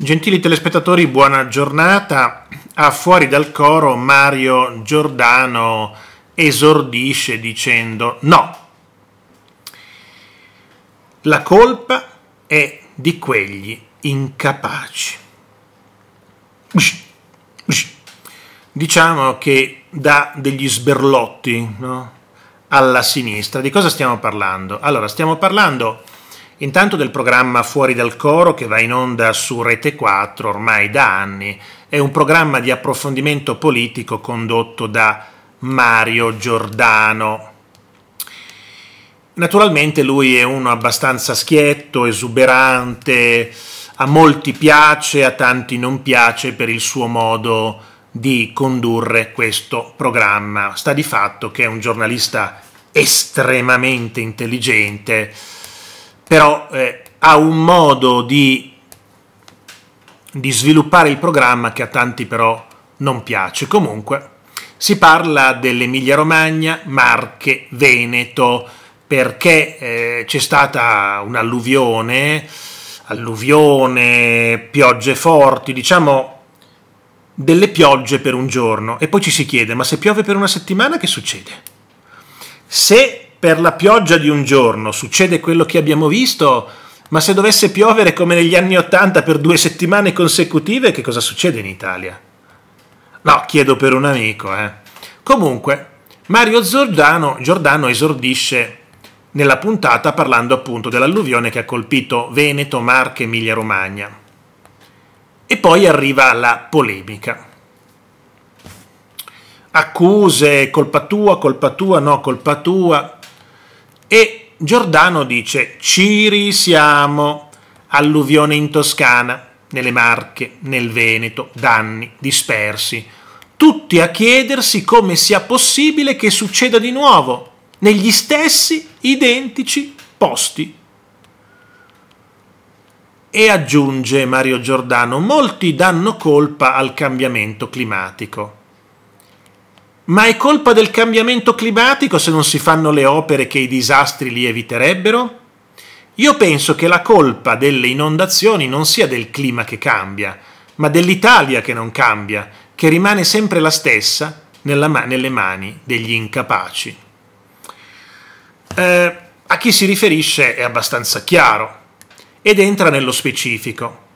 Gentili telespettatori, buona giornata. A ah, fuori dal coro Mario Giordano esordisce dicendo no. La colpa è di quegli incapaci. Diciamo che dà degli sberlotti no? alla sinistra. Di cosa stiamo parlando? Allora, stiamo parlando Intanto del programma Fuori dal Coro che va in onda su Rete 4 ormai da anni, è un programma di approfondimento politico condotto da Mario Giordano. Naturalmente lui è uno abbastanza schietto, esuberante, a molti piace, a tanti non piace per il suo modo di condurre questo programma. Sta di fatto che è un giornalista estremamente intelligente, però eh, ha un modo di, di sviluppare il programma che a tanti però non piace. Comunque si parla dell'Emilia Romagna, Marche, Veneto, perché eh, c'è stata un'alluvione, alluvione, piogge forti, diciamo delle piogge per un giorno e poi ci si chiede ma se piove per una settimana che succede? Se per la pioggia di un giorno succede quello che abbiamo visto, ma se dovesse piovere come negli anni Ottanta per due settimane consecutive, che cosa succede in Italia? No, chiedo per un amico, eh. Comunque, Mario Giordano, Giordano esordisce nella puntata parlando appunto dell'alluvione che ha colpito Veneto, Marche, Emilia Romagna. E poi arriva la polemica. Accuse, colpa tua, colpa tua, no, colpa tua. E Giordano dice ci risiamo, alluvione in Toscana, nelle Marche, nel Veneto, danni, dispersi, tutti a chiedersi come sia possibile che succeda di nuovo, negli stessi identici posti. E aggiunge Mario Giordano, molti danno colpa al cambiamento climatico. Ma è colpa del cambiamento climatico se non si fanno le opere che i disastri li eviterebbero? Io penso che la colpa delle inondazioni non sia del clima che cambia, ma dell'Italia che non cambia, che rimane sempre la stessa ma nelle mani degli incapaci. Eh, a chi si riferisce è abbastanza chiaro ed entra nello specifico.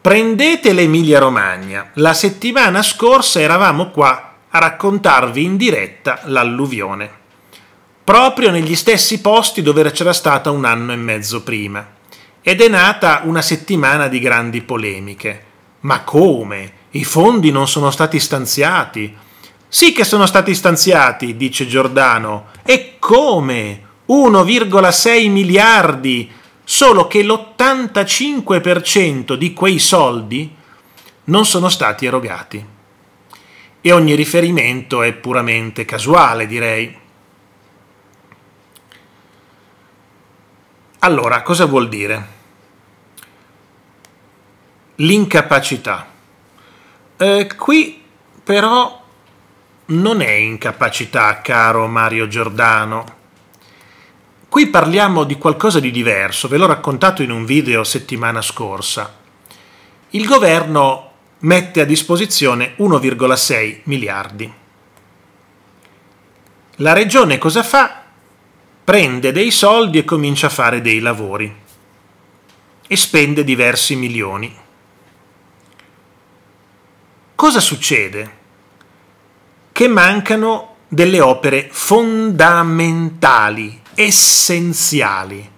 Prendete l'Emilia Romagna. La settimana scorsa eravamo qua a raccontarvi in diretta l'alluvione, proprio negli stessi posti dove c'era stata un anno e mezzo prima. Ed è nata una settimana di grandi polemiche. Ma come? I fondi non sono stati stanziati? Sì che sono stati stanziati, dice Giordano. E come? 1,6 miliardi, solo che l'85% di quei soldi non sono stati erogati e ogni riferimento è puramente casuale, direi. Allora, cosa vuol dire? L'incapacità. Eh, qui però non è incapacità, caro Mario Giordano. Qui parliamo di qualcosa di diverso, ve l'ho raccontato in un video settimana scorsa. Il governo mette a disposizione 1,6 miliardi. La regione cosa fa? Prende dei soldi e comincia a fare dei lavori e spende diversi milioni. Cosa succede? Che mancano delle opere fondamentali, essenziali.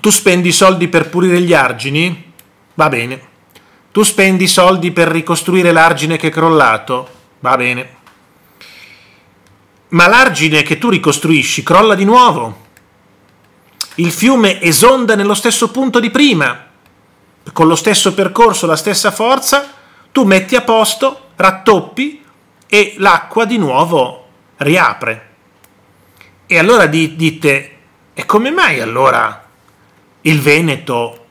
Tu spendi soldi per pulire gli argini? Va bene, tu spendi soldi per ricostruire l'argine che è crollato? Va bene. Ma l'argine che tu ricostruisci crolla di nuovo. Il fiume esonda nello stesso punto di prima, con lo stesso percorso, la stessa forza, tu metti a posto, rattoppi e l'acqua di nuovo riapre. E allora di, dite, e come mai allora il Veneto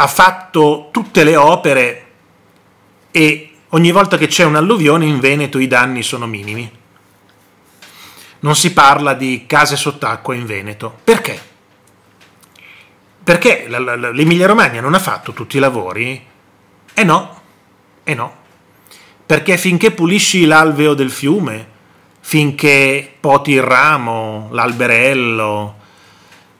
ha fatto tutte le opere e ogni volta che c'è un'alluvione in Veneto i danni sono minimi. Non si parla di case sott'acqua in Veneto. Perché? Perché l'Emilia Romagna non ha fatto tutti i lavori? Eh no, eh no. Perché finché pulisci l'alveo del fiume, finché poti il ramo, l'alberello,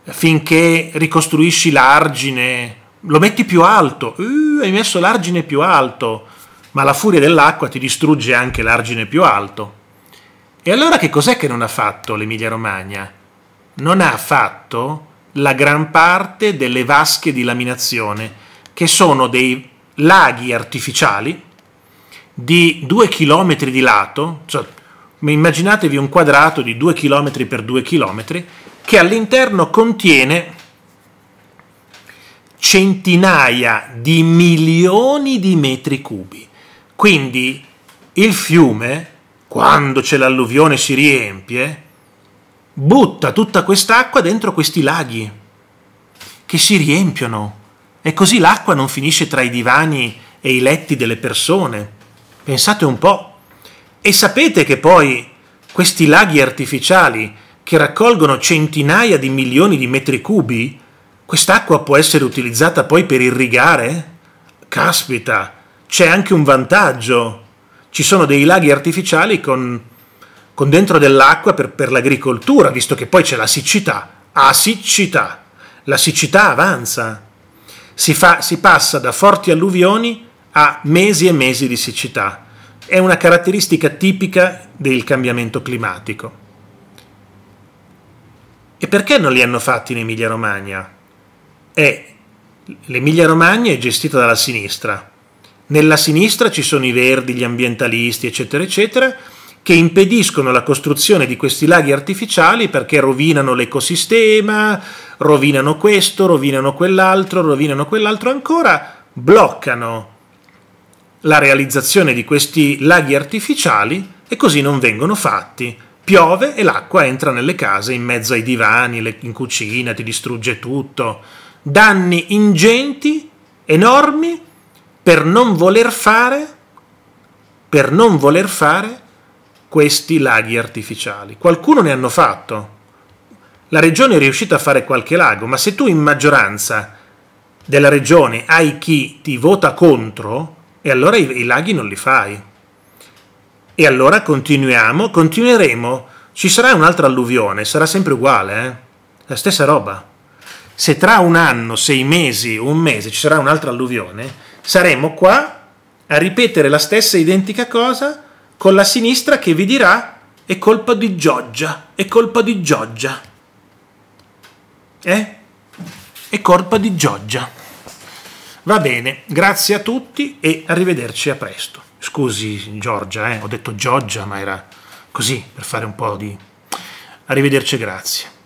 finché ricostruisci l'argine, lo metti più alto, uh, hai messo l'argine più alto, ma la furia dell'acqua ti distrugge anche l'argine più alto. E allora che cos'è che non ha fatto l'Emilia Romagna? Non ha fatto la gran parte delle vasche di laminazione, che sono dei laghi artificiali di due chilometri di lato, cioè, immaginatevi un quadrato di due chilometri per due chilometri, che all'interno contiene centinaia di milioni di metri cubi. Quindi il fiume, quando c'è l'alluvione si riempie, butta tutta quest'acqua dentro questi laghi che si riempiono e così l'acqua non finisce tra i divani e i letti delle persone. Pensate un po'. E sapete che poi questi laghi artificiali che raccolgono centinaia di milioni di metri cubi Quest'acqua può essere utilizzata poi per irrigare? Caspita, c'è anche un vantaggio. Ci sono dei laghi artificiali con, con dentro dell'acqua per, per l'agricoltura, visto che poi c'è la siccità. Ah, siccità! La siccità avanza. Si, fa, si passa da forti alluvioni a mesi e mesi di siccità. È una caratteristica tipica del cambiamento climatico. E perché non li hanno fatti in Emilia-Romagna? è l'Emilia Romagna è gestita dalla sinistra. Nella sinistra ci sono i verdi, gli ambientalisti, eccetera, eccetera, che impediscono la costruzione di questi laghi artificiali perché rovinano l'ecosistema, rovinano questo, rovinano quell'altro, rovinano quell'altro ancora, bloccano la realizzazione di questi laghi artificiali e così non vengono fatti. Piove e l'acqua entra nelle case in mezzo ai divani, in cucina, ti distrugge tutto danni ingenti, enormi, per non voler fare, per non voler fare questi laghi artificiali. Qualcuno ne hanno fatto. La regione è riuscita a fare qualche lago, ma se tu in maggioranza della regione hai chi ti vota contro, e allora i, i laghi non li fai. E allora continuiamo, continueremo. Ci sarà un'altra alluvione, sarà sempre uguale, eh? La stessa roba se tra un anno, sei mesi, un mese ci sarà un'altra alluvione, saremo qua a ripetere la stessa identica cosa con la sinistra che vi dirà è colpa di Giorgia, è colpa di Giorgia. Eh? È colpa di Giorgia. Va bene, grazie a tutti e arrivederci a presto. Scusi Giorgia, eh? ho detto Giorgia ma era così per fare un po' di... Arrivederci, grazie.